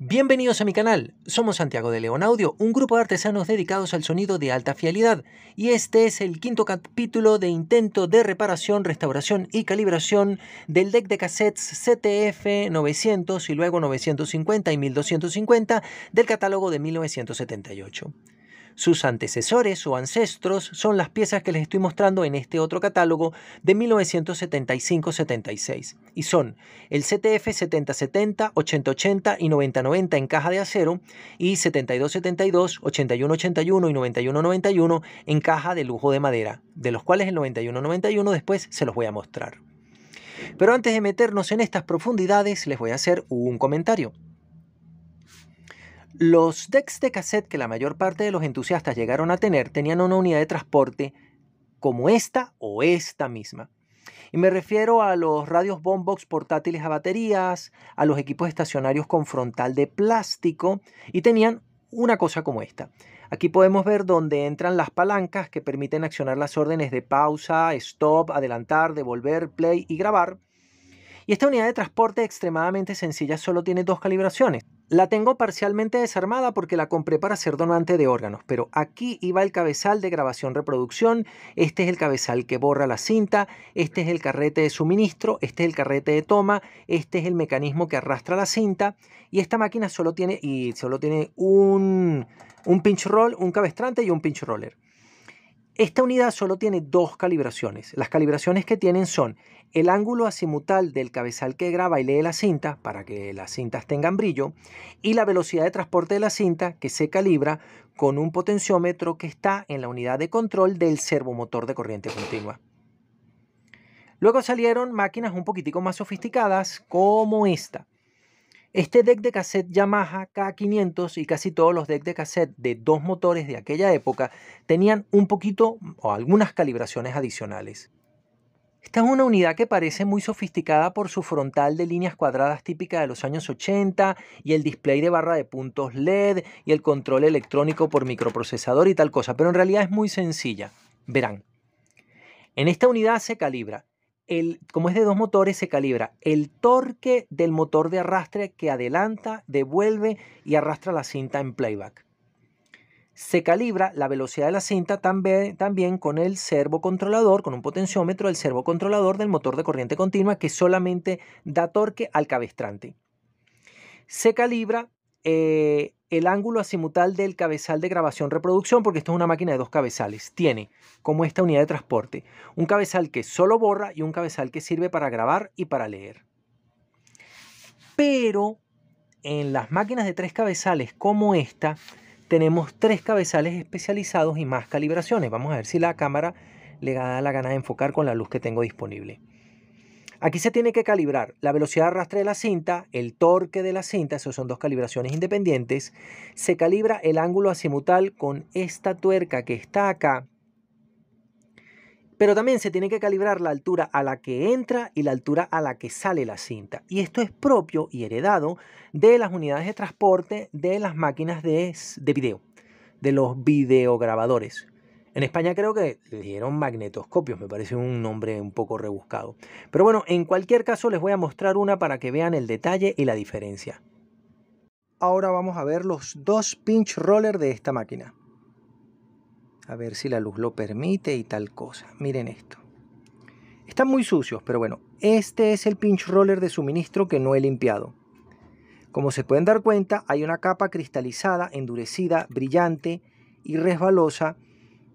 Bienvenidos a mi canal, somos Santiago de León Audio, un grupo de artesanos dedicados al sonido de alta fidelidad y este es el quinto capítulo de intento de reparación, restauración y calibración del deck de cassettes CTF 900 y luego 950 y 1250 del catálogo de 1978 sus antecesores o ancestros son las piezas que les estoy mostrando en este otro catálogo de 1975-76 y son el CTF 7070, 8080 y 9090 en caja de acero y 7272, 8181 y 9191 en caja de lujo de madera, de los cuales el 9191 después se los voy a mostrar. Pero antes de meternos en estas profundidades les voy a hacer un comentario. Los decks de cassette que la mayor parte de los entusiastas llegaron a tener tenían una unidad de transporte como esta o esta misma. Y me refiero a los radios bombox portátiles a baterías, a los equipos estacionarios con frontal de plástico y tenían una cosa como esta. Aquí podemos ver dónde entran las palancas que permiten accionar las órdenes de pausa, stop, adelantar, devolver, play y grabar. Y esta unidad de transporte extremadamente sencilla solo tiene dos calibraciones, la tengo parcialmente desarmada porque la compré para ser donante de órganos, pero aquí iba el cabezal de grabación-reproducción, este es el cabezal que borra la cinta, este es el carrete de suministro, este es el carrete de toma, este es el mecanismo que arrastra la cinta y esta máquina solo tiene, solo tiene un, un pinch roll, un cabestrante y un pinch roller. Esta unidad solo tiene dos calibraciones. Las calibraciones que tienen son el ángulo azimutal del cabezal que graba y lee la cinta para que las cintas tengan brillo y la velocidad de transporte de la cinta que se calibra con un potenciómetro que está en la unidad de control del servomotor de corriente continua. Luego salieron máquinas un poquitico más sofisticadas como esta. Este deck de cassette Yamaha K500 y casi todos los decks de cassette de dos motores de aquella época tenían un poquito o algunas calibraciones adicionales. Esta es una unidad que parece muy sofisticada por su frontal de líneas cuadradas típica de los años 80 y el display de barra de puntos LED y el control electrónico por microprocesador y tal cosa, pero en realidad es muy sencilla. Verán, en esta unidad se calibra como es de dos motores, se calibra el torque del motor de arrastre que adelanta, devuelve y arrastra la cinta en playback. Se calibra la velocidad de la cinta también, con el servocontrolador, con un potenciómetro, del servocontrolador del motor de corriente continua que solamente da torque al cabestrante. Se calibra eh, el ángulo asimutal del cabezal de grabación reproducción, porque esto es una máquina de dos cabezales. Tiene como esta unidad de transporte un cabezal que solo borra y un cabezal que sirve para grabar y para leer. Pero en las máquinas de tres cabezales como esta, tenemos tres cabezales especializados y más calibraciones. Vamos a ver si la cámara le da la gana de enfocar con la luz que tengo disponible. Aquí se tiene que calibrar la velocidad de arrastre de la cinta, el torque de la cinta, esos son dos calibraciones independientes. Se calibra el ángulo azimutal con esta tuerca que está acá. Pero también se tiene que calibrar la altura a la que entra y la altura a la que sale la cinta. Y esto es propio y heredado de las unidades de transporte de las máquinas de, de video, de los videograbadores. En España creo que le dieron magnetoscopios, me parece un nombre un poco rebuscado. Pero bueno, en cualquier caso les voy a mostrar una para que vean el detalle y la diferencia. Ahora vamos a ver los dos pinch roller de esta máquina. A ver si la luz lo permite y tal cosa. Miren esto. Están muy sucios, pero bueno, este es el pinch roller de suministro que no he limpiado. Como se pueden dar cuenta, hay una capa cristalizada, endurecida, brillante y resbalosa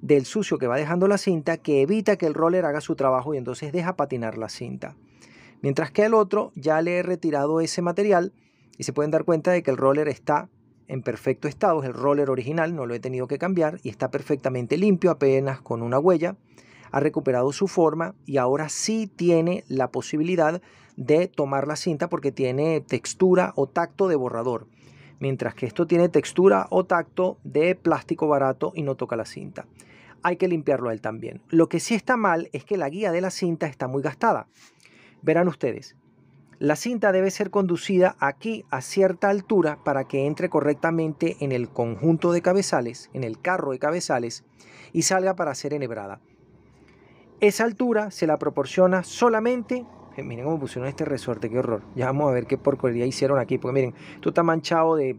del sucio que va dejando la cinta que evita que el roller haga su trabajo y entonces deja patinar la cinta. Mientras que el otro ya le he retirado ese material y se pueden dar cuenta de que el roller está en perfecto estado, es el roller original, no lo he tenido que cambiar y está perfectamente limpio apenas con una huella. Ha recuperado su forma y ahora sí tiene la posibilidad de tomar la cinta porque tiene textura o tacto de borrador. Mientras que esto tiene textura o tacto de plástico barato y no toca la cinta hay que limpiarlo él también. Lo que sí está mal es que la guía de la cinta está muy gastada. Verán ustedes, la cinta debe ser conducida aquí a cierta altura para que entre correctamente en el conjunto de cabezales, en el carro de cabezales, y salga para ser enhebrada. Esa altura se la proporciona solamente eh, miren cómo pusieron este resorte, qué horror. Ya vamos a ver qué porquería hicieron aquí. Porque miren, esto está manchado de,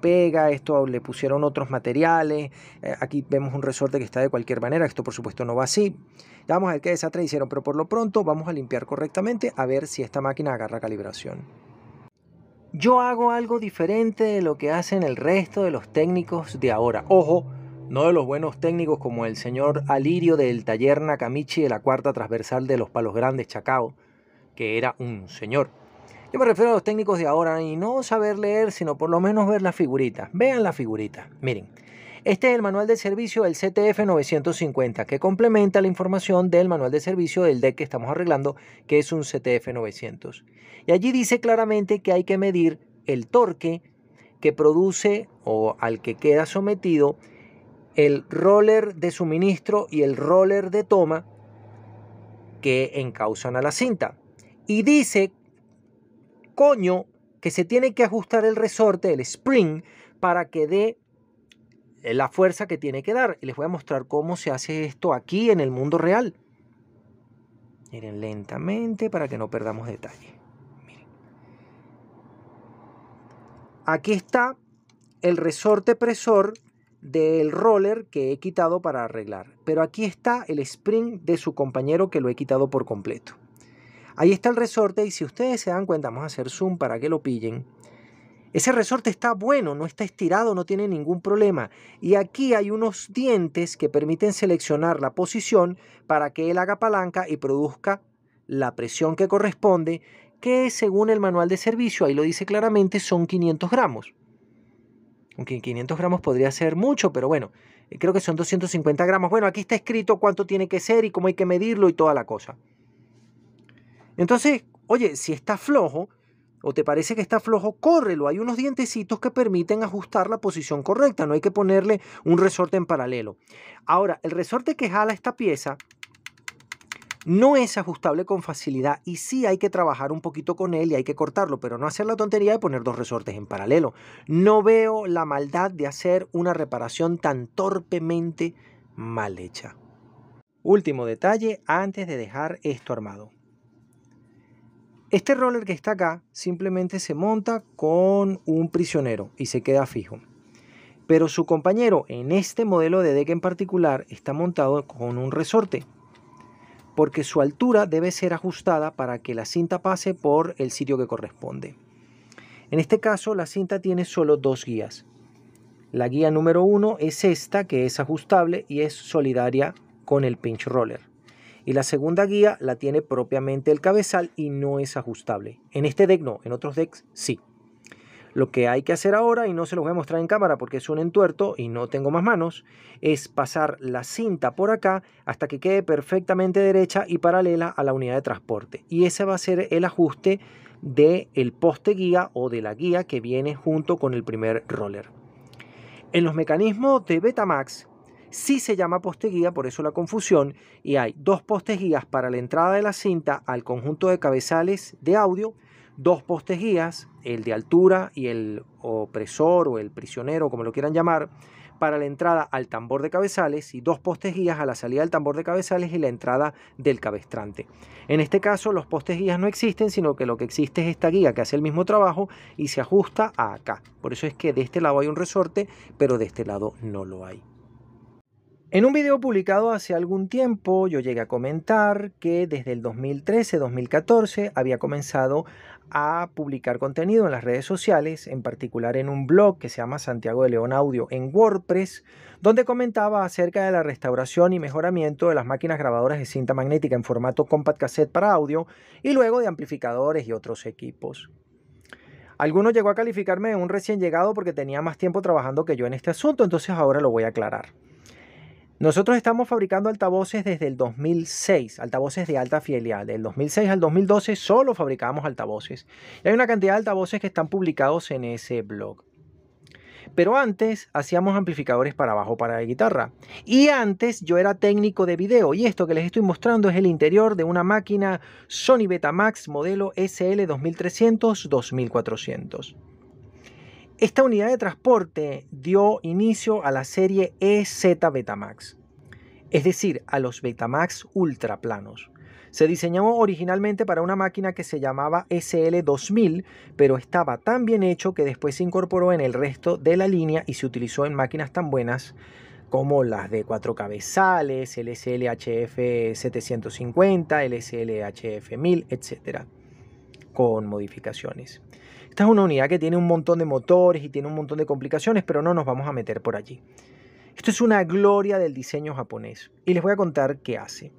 pega, esto le pusieron otros materiales. Eh, aquí vemos un resorte que está de cualquier manera. Esto por supuesto no va así. Ya vamos a ver qué desastre hicieron, pero por lo pronto vamos a limpiar correctamente a ver si esta máquina agarra calibración. Yo hago algo diferente de lo que hacen el resto de los técnicos de ahora. Ojo, no de los buenos técnicos como el señor Alirio del taller Nakamichi de la cuarta transversal de los Palos Grandes Chacao, que era un señor. Yo me refiero a los técnicos de ahora y no saber leer, sino por lo menos ver la figurita Vean la figurita, Miren, este es el manual de servicio del CTF 950 que complementa la información del manual de servicio del deck que estamos arreglando, que es un CTF 900. Y allí dice claramente que hay que medir el torque que produce o al que queda sometido el roller de suministro y el roller de toma que encauzan a la cinta y dice, coño, que se tiene que ajustar el resorte, el spring, para que dé la fuerza que tiene que dar. Y les voy a mostrar cómo se hace esto aquí en el mundo real. Miren lentamente para que no perdamos detalle. Aquí está el resorte presor del roller que he quitado para arreglar. Pero aquí está el spring de su compañero que lo he quitado por completo. Ahí está el resorte y si ustedes se dan cuenta, vamos a hacer zoom para que lo pillen. Ese resorte está bueno, no está estirado, no tiene ningún problema. Y aquí hay unos dientes que permiten seleccionar la posición para que él haga palanca y produzca la presión que corresponde, que según el manual de servicio, ahí lo dice claramente, son 500 gramos. Aunque 500 gramos podría ser mucho, pero bueno, eh, creo que son 250 gramos. Bueno, aquí está escrito cuánto tiene que ser y cómo hay que medirlo y toda la cosa. Entonces, oye, si está flojo o te parece que está flojo, córrelo. Hay unos dientecitos que permiten ajustar la posición correcta. No hay que ponerle un resorte en paralelo. Ahora, el resorte que jala esta pieza no es ajustable con facilidad y sí hay que trabajar un poquito con él y hay que cortarlo, pero no hacer la tontería de poner dos resortes en paralelo. No veo la maldad de hacer una reparación tan torpemente mal hecha. Último detalle antes de dejar esto armado. Este roller que está acá simplemente se monta con un prisionero y se queda fijo. Pero su compañero en este modelo de deck en particular está montado con un resorte. Porque su altura debe ser ajustada para que la cinta pase por el sitio que corresponde. En este caso la cinta tiene solo dos guías. La guía número uno es esta que es ajustable y es solidaria con el pinch roller. Y la segunda guía la tiene propiamente el cabezal y no es ajustable. En este deck no, en otros decks sí. Lo que hay que hacer ahora, y no se los voy a mostrar en cámara porque es un entuerto y no tengo más manos, es pasar la cinta por acá hasta que quede perfectamente derecha y paralela a la unidad de transporte. Y ese va a ser el ajuste del el poste guía o de la guía que viene junto con el primer roller. En los mecanismos de Betamax Sí se llama poste guía, por eso la confusión, y hay dos postes guías para la entrada de la cinta al conjunto de cabezales de audio, dos postes guías, el de altura y el opresor o el prisionero, como lo quieran llamar, para la entrada al tambor de cabezales y dos postes guías a la salida del tambor de cabezales y la entrada del cabestrante. En este caso los postes guías no existen, sino que lo que existe es esta guía que hace el mismo trabajo y se ajusta a acá. Por eso es que de este lado hay un resorte, pero de este lado no lo hay. En un video publicado hace algún tiempo yo llegué a comentar que desde el 2013-2014 había comenzado a publicar contenido en las redes sociales, en particular en un blog que se llama Santiago de León Audio en WordPress, donde comentaba acerca de la restauración y mejoramiento de las máquinas grabadoras de cinta magnética en formato compact cassette para audio y luego de amplificadores y otros equipos. Alguno llegó a calificarme de un recién llegado porque tenía más tiempo trabajando que yo en este asunto, entonces ahora lo voy a aclarar. Nosotros estamos fabricando altavoces desde el 2006, altavoces de alta fidelidad. Del 2006 al 2012 solo fabricamos altavoces. Y hay una cantidad de altavoces que están publicados en ese blog. Pero antes hacíamos amplificadores para bajo para la guitarra. Y antes yo era técnico de video. Y esto que les estoy mostrando es el interior de una máquina Sony Betamax modelo SL 2300-2400. Esta unidad de transporte dio inicio a la serie EZ Betamax, es decir, a los Betamax ultraplanos. Se diseñó originalmente para una máquina que se llamaba SL2000, pero estaba tan bien hecho que después se incorporó en el resto de la línea y se utilizó en máquinas tan buenas como las de cuatro cabezales, el SLHF 750, el SLHF 1000, etc. Con modificaciones. Esta es una unidad que tiene un montón de motores y tiene un montón de complicaciones, pero no nos vamos a meter por allí. Esto es una gloria del diseño japonés y les voy a contar qué hace.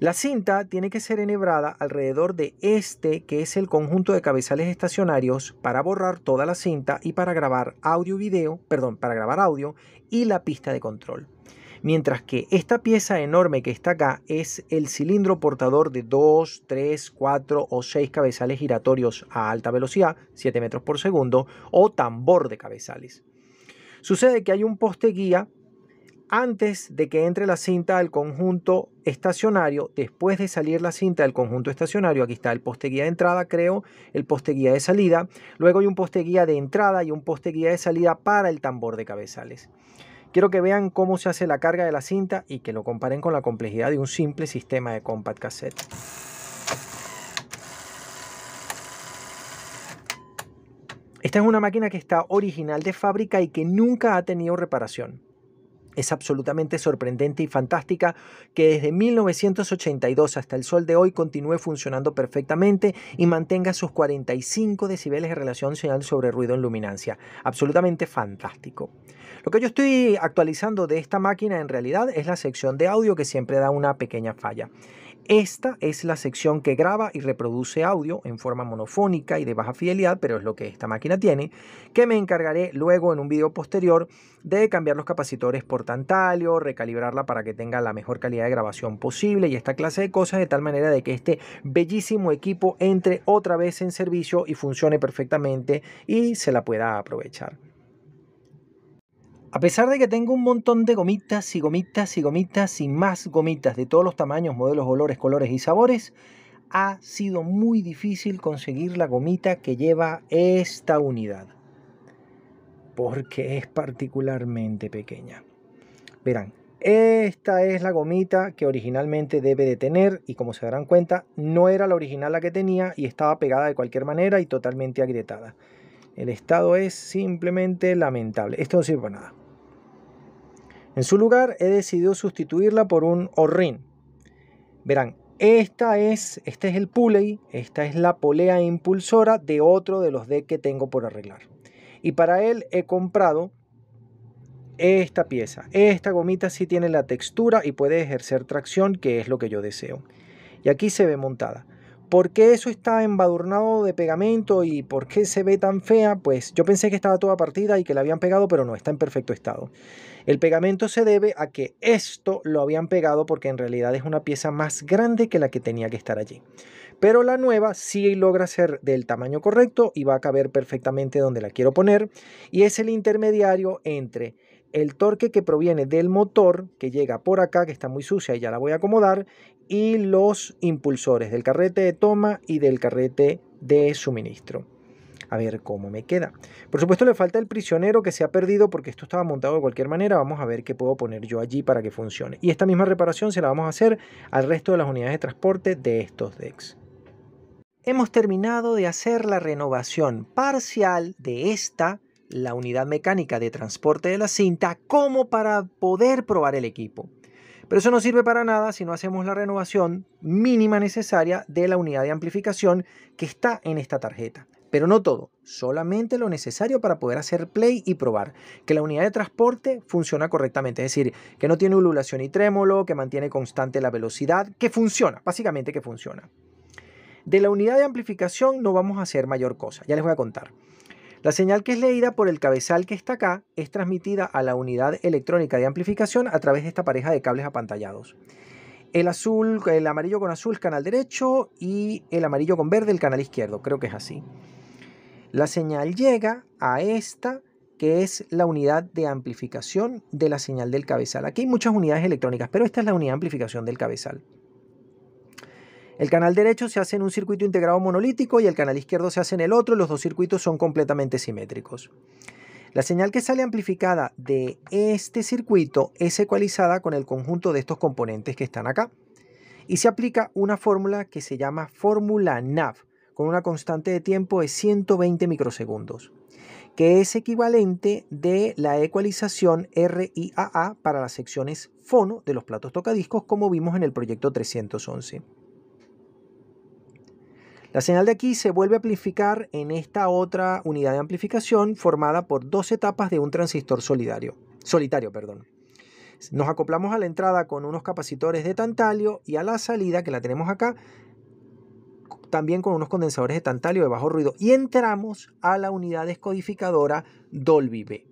La cinta tiene que ser enhebrada alrededor de este, que es el conjunto de cabezales estacionarios, para borrar toda la cinta y para grabar audio video, perdón, para grabar audio y la pista de control mientras que esta pieza enorme que está acá es el cilindro portador de 2, 3, 4 o 6 cabezales giratorios a alta velocidad, 7 metros por segundo, o tambor de cabezales. Sucede que hay un poste guía antes de que entre la cinta al conjunto estacionario, después de salir la cinta del conjunto estacionario, aquí está el poste guía de entrada, creo, el poste guía de salida, luego hay un poste guía de entrada y un poste guía de salida para el tambor de cabezales. Quiero que vean cómo se hace la carga de la cinta y que lo comparen con la complejidad de un simple sistema de compact cassette. Esta es una máquina que está original de fábrica y que nunca ha tenido reparación es absolutamente sorprendente y fantástica que desde 1982 hasta el sol de hoy continúe funcionando perfectamente y mantenga sus 45 decibeles de relación señal sobre ruido en luminancia. Absolutamente fantástico. Lo que yo estoy actualizando de esta máquina en realidad es la sección de audio que siempre da una pequeña falla. Esta es la sección que graba y reproduce audio en forma monofónica y de baja fidelidad, pero es lo que esta máquina tiene, que me encargaré luego en un video posterior de cambiar los capacitores por tantalio, recalibrarla para que tenga la mejor calidad de grabación posible y esta clase de cosas de tal manera de que este bellísimo equipo entre otra vez en servicio y funcione perfectamente y se la pueda aprovechar. A pesar de que tengo un montón de gomitas y gomitas y gomitas y más gomitas de todos los tamaños, modelos, olores, colores y sabores, ha sido muy difícil conseguir la gomita que lleva esta unidad. Porque es particularmente pequeña. Verán, esta es la gomita que originalmente debe de tener y como se darán cuenta, no era la original la que tenía y estaba pegada de cualquier manera y totalmente agrietada. El estado es simplemente lamentable. Esto no sirve para nada. En su lugar, he decidido sustituirla por un orrin. Verán, esta es, este es el pulley, esta es la polea impulsora de otro de los D que tengo por arreglar. Y para él he comprado esta pieza. Esta gomita sí tiene la textura y puede ejercer tracción, que es lo que yo deseo. Y aquí se ve montada. ¿Por qué eso está embadurnado de pegamento y por qué se ve tan fea? Pues yo pensé que estaba toda partida y que la habían pegado, pero no, está en perfecto estado. El pegamento se debe a que esto lo habían pegado porque en realidad es una pieza más grande que la que tenía que estar allí. Pero la nueva sí logra ser del tamaño correcto y va a caber perfectamente donde la quiero poner. Y es el intermediario entre el torque que proviene del motor, que llega por acá, que está muy sucia y ya la voy a acomodar, y los impulsores del carrete de toma y del carrete de suministro. A ver cómo me queda. Por supuesto le falta el prisionero que se ha perdido porque esto estaba montado de cualquier manera. Vamos a ver qué puedo poner yo allí para que funcione. Y esta misma reparación se la vamos a hacer al resto de las unidades de transporte de estos decks. Hemos terminado de hacer la renovación parcial de esta la unidad mecánica de transporte de la cinta como para poder probar el equipo. Pero eso no sirve para nada si no hacemos la renovación mínima necesaria de la unidad de amplificación que está en esta tarjeta. Pero no todo, solamente lo necesario para poder hacer play y probar que la unidad de transporte funciona correctamente, es decir, que no tiene ululación y trémolo, que mantiene constante la velocidad, que funciona, básicamente que funciona. De la unidad de amplificación no vamos a hacer mayor cosa, ya les voy a contar. La señal que es leída por el cabezal que está acá es transmitida a la unidad electrónica de amplificación a través de esta pareja de cables apantallados. El azul, el amarillo con azul, canal derecho y el amarillo con verde, el canal izquierdo, creo que es así. La señal llega a esta que es la unidad de amplificación de la señal del cabezal. Aquí hay muchas unidades electrónicas, pero esta es la unidad de amplificación del cabezal. El canal derecho se hace en un circuito integrado monolítico y el canal izquierdo se hace en el otro, y los dos circuitos son completamente simétricos. La señal que sale amplificada de este circuito es ecualizada con el conjunto de estos componentes que están acá. Y se aplica una fórmula que se llama fórmula NAV, con una constante de tiempo de 120 microsegundos, que es equivalente de la ecualización RIAA para las secciones fono de los platos tocadiscos, como vimos en el proyecto 311. La señal de aquí se vuelve a amplificar en esta otra unidad de amplificación formada por dos etapas de un transistor solitario. Perdón. Nos acoplamos a la entrada con unos capacitores de tantalio y a la salida, que la tenemos acá, también con unos condensadores de tantalio de bajo ruido. Y entramos a la unidad descodificadora Dolby B.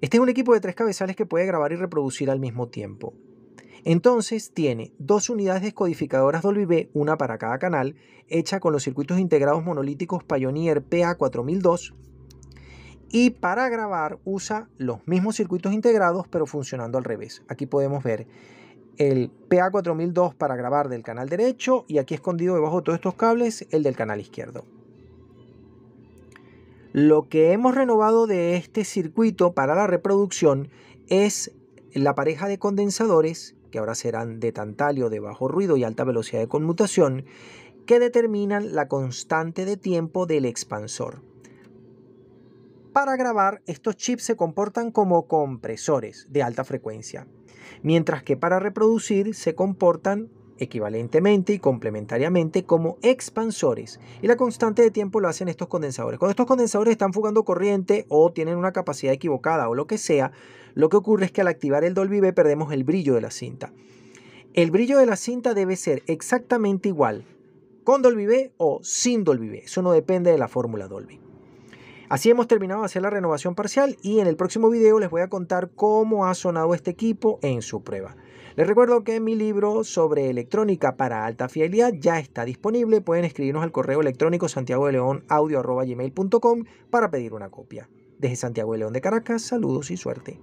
Este es un equipo de tres cabezales que puede grabar y reproducir al mismo tiempo. Entonces tiene dos unidades descodificadoras B, una para cada canal, hecha con los circuitos integrados monolíticos Pioneer PA4002 y para grabar usa los mismos circuitos integrados pero funcionando al revés. Aquí podemos ver el PA4002 para grabar del canal derecho y aquí escondido debajo de todos estos cables el del canal izquierdo. Lo que hemos renovado de este circuito para la reproducción es la pareja de condensadores ahora serán de tantalio de bajo ruido y alta velocidad de conmutación, que determinan la constante de tiempo del expansor. Para grabar, estos chips se comportan como compresores de alta frecuencia, mientras que para reproducir se comportan equivalentemente y complementariamente como expansores. Y la constante de tiempo lo hacen estos condensadores. Cuando estos condensadores están fugando corriente o tienen una capacidad equivocada o lo que sea, lo que ocurre es que al activar el Dolby B perdemos el brillo de la cinta. El brillo de la cinta debe ser exactamente igual con Dolby B o sin Dolby B. Eso no depende de la fórmula Dolby. Así hemos terminado de hacer la renovación parcial y en el próximo video les voy a contar cómo ha sonado este equipo en su prueba. Les recuerdo que mi libro sobre electrónica para alta fidelidad ya está disponible. Pueden escribirnos al correo electrónico santiago león audio, para pedir una copia. Desde Santiago de León de Caracas, saludos y suerte.